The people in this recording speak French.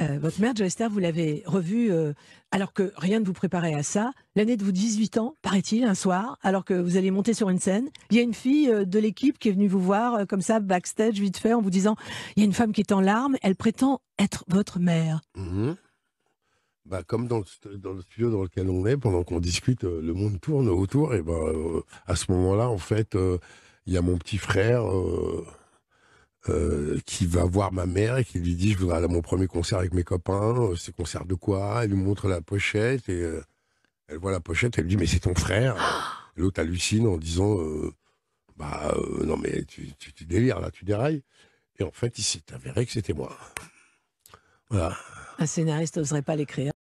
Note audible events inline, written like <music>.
Euh, votre mère, Joester, vous l'avez revue euh, alors que rien ne vous préparait à ça. L'année de vos 18 ans, paraît-il, un soir, alors que vous allez monter sur une scène. Il y a une fille euh, de l'équipe qui est venue vous voir comme ça, backstage, vite fait, en vous disant il y a une femme qui est en larmes, elle prétend être votre mère. Mhm. Bah, comme dans le, studio dans lequel on est, pendant qu'on discute, le monde tourne autour. Et ben, à ce moment-là, en fait, il y a mon petit frère euh, qui va voir ma mère et qui lui dit je voudrais aller à mon premier concert avec mes copains, euh, c'est concert de quoi Elle lui montre la pochette et euh, elle voit la pochette, elle lui dit mais c'est ton frère. <gasps> L'autre hallucine en disant bah non mais tu, tu, délires là, tu dérailles. Et en fait il s'est avéré que c'était moi. Voilà. Un scénariste n'oserait pas l'écrire.